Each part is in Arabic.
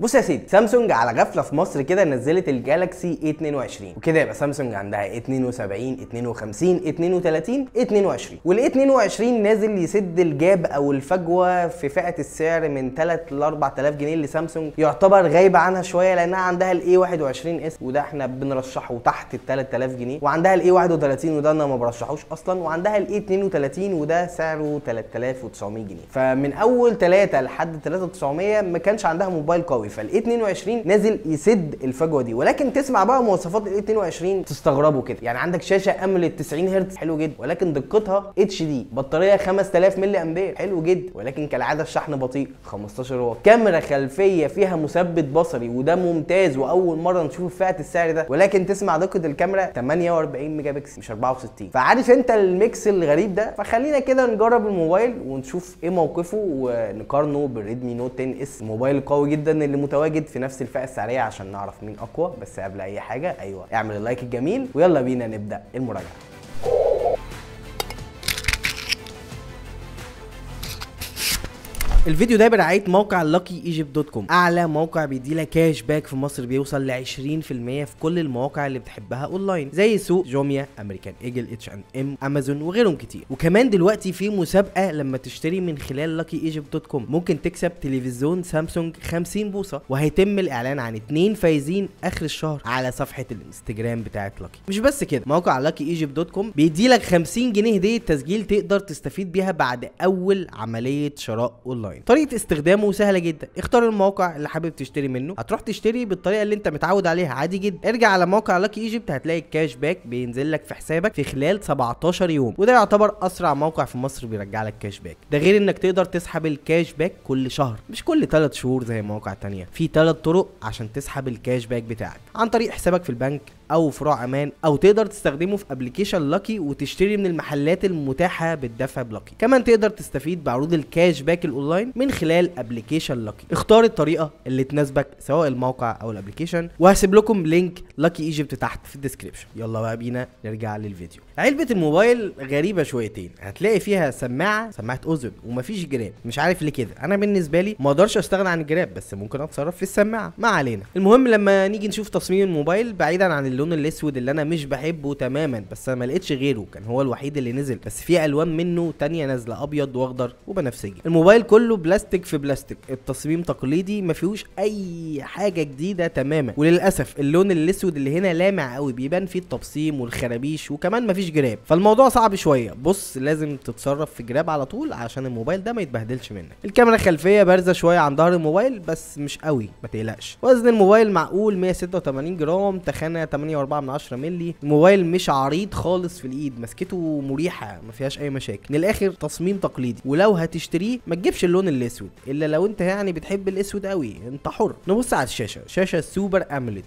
بص يا سيدي سامسونج على غفله في مصر كده نزلت الجالاكسي A22 وكده يبقى سامسونج عندها 72 52 32 22 وال 22 نازل يسد الجاب او الفجوه في فئه السعر من 3 ل 4000 جنيه اللي سامسونج يعتبر غايبه عنها شويه لانها عندها الاي 21 اس وده احنا بنرشحه تحت ال 3000 جنيه وعندها الاي 31 وده انا ما برشحوش اصلا وعندها الاي 32 وده سعره 3900 جنيه فمن اول 3 لحد 3900 ما كانش عندها موبايل قوي فالاي 22 نازل يسد الفجوه دي ولكن تسمع بقى مواصفات الاي 22 تستغربوا كده يعني عندك شاشه امل 90 هرتز حلو جدا ولكن دقتها اتش دي بطاريه 5000 ملي امبير حلو جدا ولكن كالعاده الشحن بطيء 15 واط كاميرا خلفيه فيها مثبت بصري وده ممتاز واول مره نشوفه فئه السعر ده ولكن تسمع دقه الكاميرا 48 ميجا بكسل مش 64 فعارف انت الميكس الغريب ده فخلينا كده نجرب الموبايل ونشوف ايه موقفه ونقارنه بالريدمي نوت 10 اس موبايل قوي جدا اللي المتواجد في نفس الفئه السعريه عشان نعرف مين اقوى بس قبل اي حاجه ايوه اعمل اللايك الجميل ويلا بينا نبدا المراجعه الفيديو ده برعايه موقع لاكي ايجيبت دوت كوم اعلى موقع بيديلك كاش باك في مصر بيوصل ل 20% في كل المواقع اللي بتحبها اونلاين زي سوق جوميا امريكان ايجل اتش ان ام امازون وغيرهم كتير وكمان دلوقتي في مسابقه لما تشتري من خلال لاكي ايجيبت دوت كوم ممكن تكسب تلفزيون سامسونج 50 بوصه وهيتم الاعلان عن اتنين فايزين اخر الشهر على صفحه الانستجرام بتاعت لاكي مش بس كده موقع لاكي ايجيبت دوت كوم بيديلك 50 جنيه هديه تسجيل تقدر تستفيد بيها بعد اول عمليه شراء اونلاين اونلاين طريقه استخدامه سهله جدا اختار الموقع اللي حابب تشتري منه هتروح تشتري بالطريقه اللي انت متعود عليها عادي جدا ارجع على موقع لاكي ايجيبت هتلاقي الكاش باك بينزل لك في حسابك في خلال 17 يوم وده يعتبر اسرع موقع في مصر بيرجع لك كاش باك ده غير انك تقدر تسحب الكاش باك كل شهر مش كل 3 شهور زي مواقع تانية في 3 طرق عشان تسحب الكاش باك بتاعك عن طريق حسابك في البنك او فروع امان او تقدر تستخدمه في ابلكيشن لاكي وتشتري من المحلات المتاحه بالدفع بلاكي كمان تقدر تستفيد بعروض الكاش باك الاونلاين من خلال ابلكيشن لاكي اختار الطريقه اللي تناسبك سواء الموقع او الابلكيشن وهسيب لكم لينك لاكي ايجيبت تحت في الديسكريبشن يلا بقى بينا نرجع للفيديو علبه الموبايل غريبه شويتين هتلاقي فيها سماعه سماعه اذن ومفيش جراب مش عارف ليه كده انا بالنسبه لي ما اقدرش استغنى عن الجراب بس ممكن اتصرف في السماعه ما علينا المهم لما نيجي نشوف تصميم الموبايل بعيدا عن اللي اللون الاسود اللي انا مش بحبه تماما بس انا ما لقيتش غيره كان هو الوحيد اللي نزل بس في الوان منه تانية نازله ابيض واخضر وبنفسجي الموبايل كله بلاستيك في بلاستيك التصميم تقليدي ما فيهوش اي حاجه جديده تماما وللاسف اللون الاسود اللي هنا لامع قوي بيبان فيه التبصيم والخرابيش وكمان ما فيش جراب فالموضوع صعب شويه بص لازم تتصرف في جراب على طول عشان الموبايل ده ما يتبهدلش منك الكاميرا الخلفيه بارزه شويه عن ظهر الموبايل بس مش قوي ما تقلقش وزن الموبايل معقول 186 جرام تخانه 8 8.4 ملي الموبايل مش عريض خالص في الايد مسكته مريحه ما فيهاش اي مشاكل من الاخر تصميم تقليدي ولو هتشتريه ما تجيبش اللون الاسود الا لو انت يعني بتحب الاسود قوي انت حر نبص على الشاشه شاشه سوبر اموليد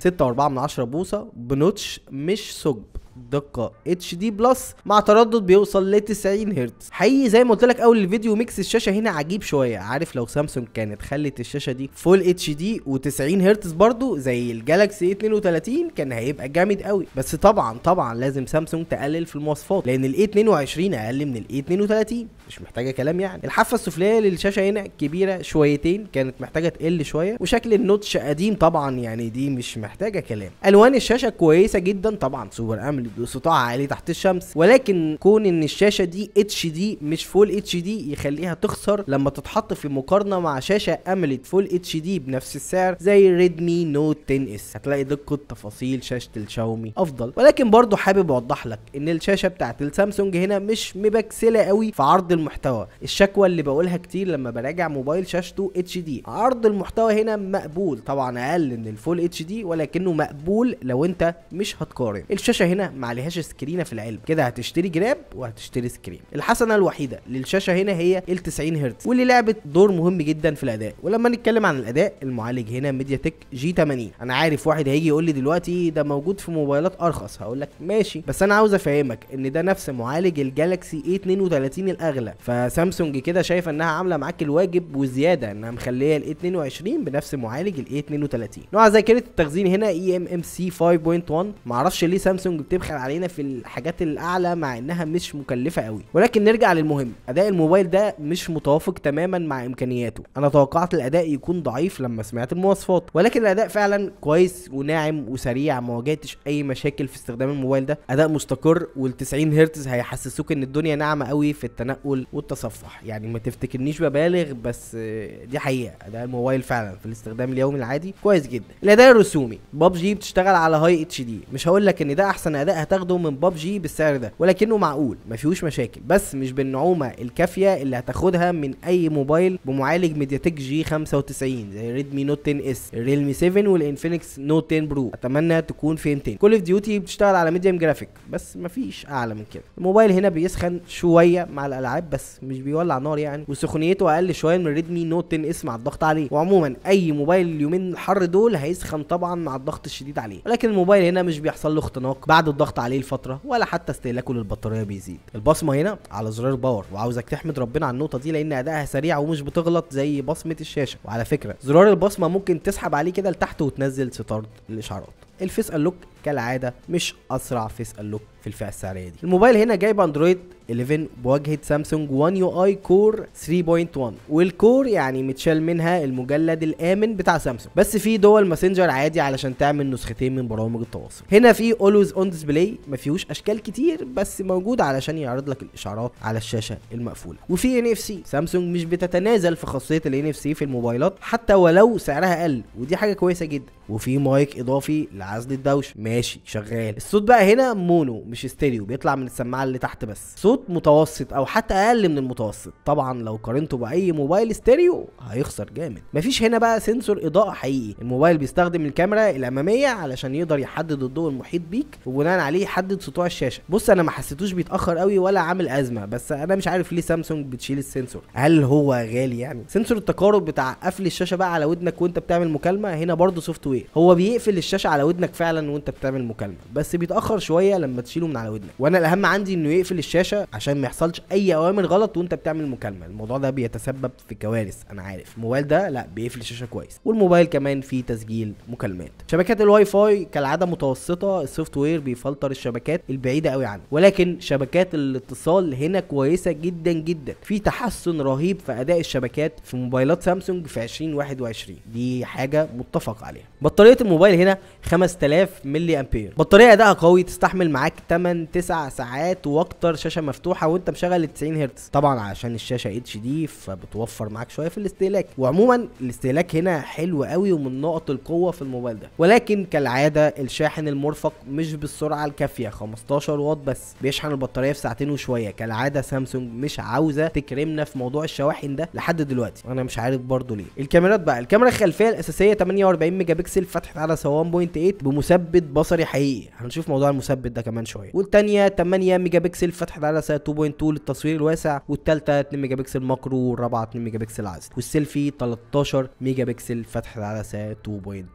6.4 بوصه بنوتش مش ثقب دقه اتش دي بلس مع تردد بيوصل ل 90 هرتز حقيقي زي ما قلت لك اول الفيديو ميكس الشاشه هنا عجيب شويه عارف لو سامسونج كانت خلت الشاشه دي فول اتش دي و90 هرتز برضو زي الجالكسي 32 كان هيبقى جامد قوي بس طبعا طبعا لازم سامسونج تقلل في المواصفات لان ال 22 اقل من ال 32 مش محتاجه كلام يعني الحافه السفليه للشاشه هنا كبيره شويتين كانت محتاجه تقل شويه وشكل النوتش قديم طبعا يعني دي مش محتاجه كلام الوان الشاشه كويسه جدا طبعا سوبر امل باستطاعه عاليه تحت الشمس ولكن كون ان الشاشه دي اتش دي مش فول اتش دي يخليها تخسر لما تتحط في مقارنه مع شاشه املت فول اتش دي بنفس السعر زي ريدمي نوت 10 اس هتلاقي دقه تفاصيل شاشه الشاومي افضل ولكن برضه حابب اوضح لك ان الشاشه بتاعت السامسونج هنا مش مبكسله قوي في عرض المحتوى الشكوى اللي بقولها كتير لما براجع موبايل شاشته اتش دي عرض المحتوى هنا مقبول طبعا اقل من الفول اتش دي ولكنه مقبول لو انت مش هتقارن الشاشه هنا ما عليهاش سكرينه في العلم كده هتشتري جراب وهتشتري سكرين الحسنه الوحيده للشاشه هنا هي ال 90 هرتز واللي لعبت دور مهم جدا في الاداء ولما نتكلم عن الاداء المعالج هنا ميديا تك جي 80 انا عارف واحد هيجي يقول لي دلوقتي ده موجود في موبايلات ارخص هقول لك ماشي بس انا عاوز افهمك ان ده نفس معالج الجالكسي اي 32 الاغلى فسامسونج كده شايفه انها عامله معاك الواجب وزياده انها مخليه ال 22 بنفس معالج ال 32 نوع ذاكره التخزين هنا اي ام ام سي 5.1 معرفش ليه سامسونج بتبقى بتبخل علينا في الحاجات الاعلى مع انها مش مكلفه قوي ولكن نرجع للمهم اداء الموبايل ده مش متوافق تماما مع امكانياته انا توقعت الاداء يكون ضعيف لما سمعت المواصفات ولكن الاداء فعلا كويس وناعم وسريع ما واجهتش اي مشاكل في استخدام الموبايل ده اداء مستقر وال90 هرتز هيحسسوك ان الدنيا ناعمه قوي في التنقل والتصفح يعني ما تفتكرنيش ببالغ بس دي حقيقه اداء الموبايل فعلا في الاستخدام اليومي العادي كويس جدا الاداء الرسومي ببجي بتشتغل على هاي اتش دي مش هقول لك ان ده احسن اداء هتاخده من ببجي بالسعر ده ولكنه معقول ما فيهوش مشاكل بس مش بالنعومه الكافيه اللي هتاخدها من اي موبايل بمعالج ميدياتك جي 95 زي ريدمي نوت 10 اس الريلمي 7 والانفينكس نوت 10 برو اتمنى تكون فهمتني كل اوف ديوتي بتشتغل على ميديم جرافيك بس مفيش اعلى من كده الموبايل هنا بيسخن شويه مع الالعاب بس مش بيولع نار يعني وسخونيته اقل شويه من ريدمي نوت 10 اس مع الضغط عليه وعموما اي موبايل اليومين الحر دول هيسخن طبعا مع الضغط الشديد عليه ولكن الموبايل هنا مش بيحصل له اختناق بعد الضغط الضغط عليه لفتره ولا حتى استهلاكه للبطاريه بيزيد البصمه هنا على زرار باور وعاوزك تحمد ربنا على النقطه دي لان ادائها سريع ومش بتغلط زي بصمه الشاشه وعلى فكره زرار البصمه ممكن تسحب عليه كده لتحت وتنزل ستارت الاشعارات الفيس لوك كالعاده مش اسرع فيس لوك في الفئه السعريه دي الموبايل هنا جايب اندرويد 11 بواجهه سامسونج 1 يو اي كور 3.1 والكور يعني متشال منها المجلد الامن بتاع سامسونج بس في دول ماسنجر عادي علشان تعمل نسختين من برامج التواصل هنا في اولويز اون ديسبلاي ما فيهوش اشكال كتير بس موجود علشان يعرض لك الاشعارات على الشاشه المقفوله وفي ان اف سي سامسونج مش بتتنازل في خاصيه الان اف سي في الموبايلات حتى ولو سعرها قل ودي حاجه كويسه جدا وفي مايك اضافي لعزل الدوشه ماشي شغال الصوت بقى هنا مونو مش ستيريو بيطلع من السماعه اللي تحت بس صوت بصوت متوسط او حتى اقل من المتوسط طبعا لو قارنته باي موبايل ستيريو هيخسر جامد مفيش هنا بقى سنسور اضاءه حقيقي الموبايل بيستخدم الكاميرا الاماميه علشان يقدر يحدد الضوء المحيط بيك وبناء عليه يحدد سطوع الشاشه بص انا ما حسيتوش بيتاخر قوي ولا عامل ازمه بس انا مش عارف ليه سامسونج بتشيل السنسور هل هو غالي يعني سنسور التقارب بتاع قفل الشاشه بقى على ودنك وانت بتعمل مكالمه هنا برضه سوفت وير هو بيقفل الشاشه على ودنك فعلا وانت بتعمل مكالمه بس بيتاخر شويه لما تشيله من على ودنك وانا الاهم عندي انه يقفل الشاشه كده عشان ما يحصلش اي اوامر غلط وانت بتعمل مكالمه الموضوع ده بيتسبب في كوارث انا عارف الموبايل ده لا بيقفل الشاشه كويس والموبايل كمان فيه تسجيل مكالمات شبكات الواي فاي كالعاده متوسطه السوفت وير بيفلتر الشبكات البعيده قوي عنه ولكن شبكات الاتصال هنا كويسه جدا جدا في تحسن رهيب في اداء الشبكات في موبايلات سامسونج في 2021 دي حاجه متفق عليها بطاريه الموبايل هنا 5000 ملي امبير بطاريه ادائها قوي تستحمل معاك 8 9 ساعات واكتر شاشه مفتوحه وانت مشغل ال 90 هرتز طبعا عشان الشاشه اتش دي فبتوفر معاك شويه في الاستهلاك وعموما الاستهلاك هنا حلو قوي ومن نقط القوه في الموبايل ده ولكن كالعاده الشاحن المرفق مش بالسرعه الكافيه 15 واط بس بيشحن البطاريه في ساعتين وشويه كالعاده سامسونج مش عاوزه تكرمنا في موضوع الشواحن ده لحد دلوقتي انا مش عارف برضه ليه الكاميرات بقى الكاميرا الخلفيه الاساسيه 48 ميجا بكسل فتحت على 1.8 بمثبت بصري حقيقي هنشوف موضوع المثبت ده كمان شويه والتانيه 8 ميجا بكسل فتحت على 2.2 للتصوير الواسع والثالثه 2 ميجا بكسل ماكرو والرابعه 2 ميجا بكسل عزل والسيلفي 13 ميجا بكسل فتحة عدسه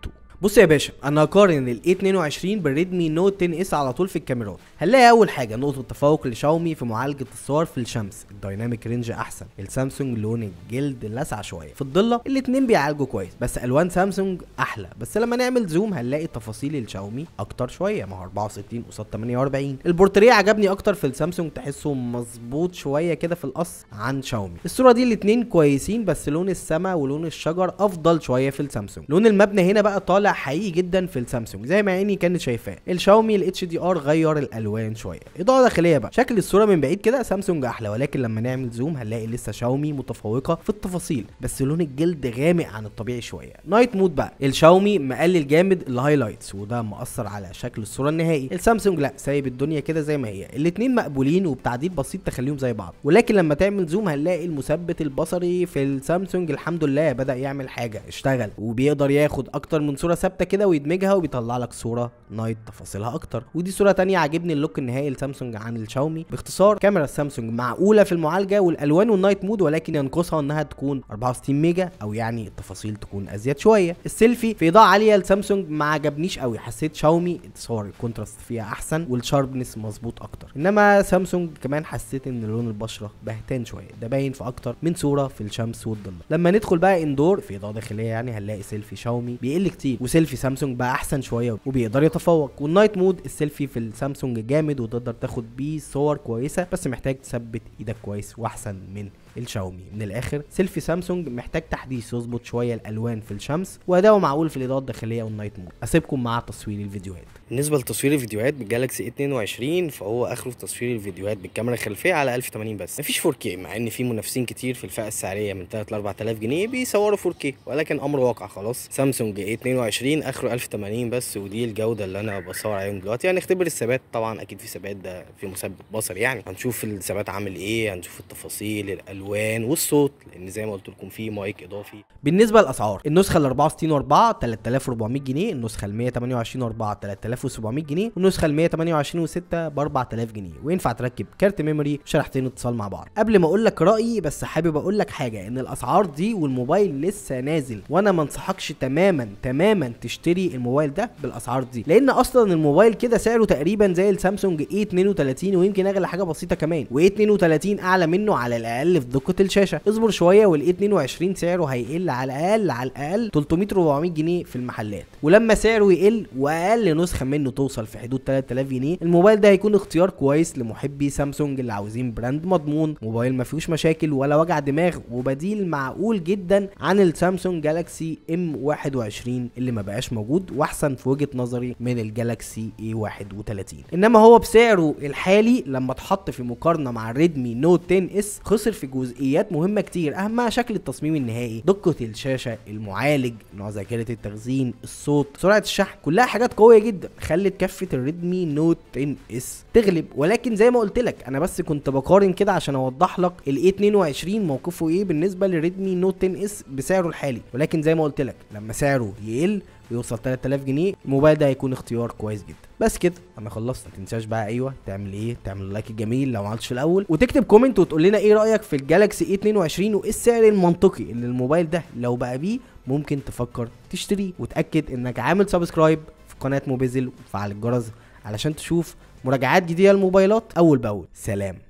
2.2 بص يا باشا انا هقارن ال A22 بالريدمي نوت 10 اس على طول في الكاميرات هنلاقي اول حاجه نقطه تفوق لشاومي في معالجه الصور في الشمس الدايناميك رينج احسن السامسونج لون الجلد لاسع شويه في الضله الاثنين بيعالجوا كويس بس الوان سامسونج احلى بس لما نعمل زوم هنلاقي تفاصيل الشاومي اكتر شويه ما هو 64 قصاد 48 البورتريه عجبني اكتر في السامسونج تحسه مظبوط شويه كده في القص عن شاومي الصوره دي الاثنين كويسين بس لون السما ولون الشجر افضل شويه في السامسونج لون المبنى هنا بقى طالع حقيقي جدا في السامسونج زي ما عيني كانت شايفاه الشاومي الاتش دي ار غير الالوان شويه اضاءه داخليه بقى شكل الصوره من بعيد كده سامسونج احلى ولكن لما نعمل زوم هنلاقي لسه شاومي متفوقه في التفاصيل بس لون الجلد غامق عن الطبيعي شويه نايت مود بقى الشاومي مقلل جامد الهايلايتس وده مأثر على شكل الصوره النهائي السامسونج لا سايب الدنيا كده زي ما هي الاثنين مقبولين وبتعديل بسيط تخليهم زي بعض ولكن لما تعمل زوم هنلاقي المثبت البصري في السامسونج الحمد لله بدا يعمل حاجه اشتغل وبيقدر ياخد اكتر من صوره ثابته كده ويدمجها وبيطلع لك صوره نايت تفاصيلها اكتر ودي صوره تانية عاجبني اللوك النهائي لسامسونج عن الشاومي باختصار كاميرا سامسونج معقوله في المعالجه والالوان والنايت مود ولكن ينقصها انها تكون 64 ميجا او يعني التفاصيل تكون ازيد شويه السيلفي في اضاءه عاليه لسامسونج ما عجبنيش قوي حسيت شاومي صور الكونتراست فيها احسن والشاربنس مظبوط اكتر انما سامسونج كمان حسيت ان لون البشره بهتان شويه ده باين في اكتر من صوره في الشمس والظل لما ندخل بقى اندور في اضاءه داخليه يعني هنلاقي سيلفي شاومي بيقل كتير وسيلفي سامسونج بقى احسن شويه وبيقدر يتفوق والنايت مود السيلفي في السامسونج جامد وتقدر تاخد بيه صور كويسه بس محتاج تثبت ايدك كويس واحسن من الشاومي من الاخر سيلفي سامسونج محتاج تحديث يظبط شويه الالوان في الشمس واداؤه معقول في الاضاءه الداخليه والنايت مود اسيبكم مع تصوير الفيديوهات بالنسبه لتصوير الفيديوهات بالجالكسي 22 فهو اخره تصوير الفيديوهات بالكاميرا الخلفيه على 1080 بس مفيش 4K مع ان في منافسين كتير في الفئه السعريه من 3 ل 4000 جنيه بيصوروا 4K ولكن امر واقع خلاص سامسونج A 22 اخره 1080 بس ودي الجوده اللي انا بصور عليهم دلوقتي هنختبر يعني الثبات طبعا اكيد في ثبات ده في مثبت بصر يعني هنشوف الثبات عامل ايه هنشوف التفاصيل الالوان الالوان والصوت لان زي ما قلت لكم في مايك اضافي بالنسبه للاسعار النسخه ال 64 4 3400 جنيه النسخه ال 128 4 3700 جنيه والنسخه ال 128 6 ب 4000 جنيه وينفع تركب كارت ميموري وشريحتين اتصال مع بعض قبل ما اقول لك رايي بس حابب اقول لك حاجه ان الاسعار دي والموبايل لسه نازل وانا ما انصحكش تماما تماما تشتري الموبايل ده بالاسعار دي لان اصلا الموبايل كده سعره تقريبا زي السامسونج A32 ويمكن اغلى حاجه بسيطه كمان و A32 اعلى منه على الاقل في دقه الشاشه اصبر شويه وال 22 سعره هيقل على الاقل على الاقل 300 400 جنيه في المحلات ولما سعره يقل واقل نسخه منه توصل في حدود 3000 جنيه الموبايل ده هيكون اختيار كويس لمحبي سامسونج اللي عاوزين براند مضمون موبايل ما فيهوش مشاكل ولا وجع دماغ وبديل معقول جدا عن السامسونج جالاكسي ام 21 اللي ما بقاش موجود واحسن في وجهه نظري من الجالاكسي اي 31 انما هو بسعره الحالي لما اتحط في مقارنه مع الريدمي نوت 10 اس خسر في جزئيات مهمه كتير اهمها شكل التصميم النهائي دقه الشاشه المعالج نوع ذاكره التخزين الصوت سرعه الشحن كلها حاجات قويه جدا خلت كفه الريدمي نوت 10 اس تغلب ولكن زي ما قلت لك انا بس كنت بقارن كده عشان اوضح لك a 22 موقفه ايه بالنسبه للريدمي نوت 10 اس بسعره الحالي ولكن زي ما قلت لك لما سعره يقل يوصل 3000 جنيه الموبايل ده هيكون اختيار كويس جدا بس كده انا خلصت ما تنساش بقى ايوه تعمل ايه تعمل اللايك الجميل لو ما عملتش في الاول وتكتب كومنت وتقول لنا ايه رايك في الجالكسي اي 22 وايه السعر المنطقي اللي الموبايل ده لو بقى بيه ممكن تفكر تشتريه وتاكد انك عامل سبسكرايب في قناه موبيزل وتفعل الجرس علشان تشوف مراجعات جديده للموبايلات اول باول سلام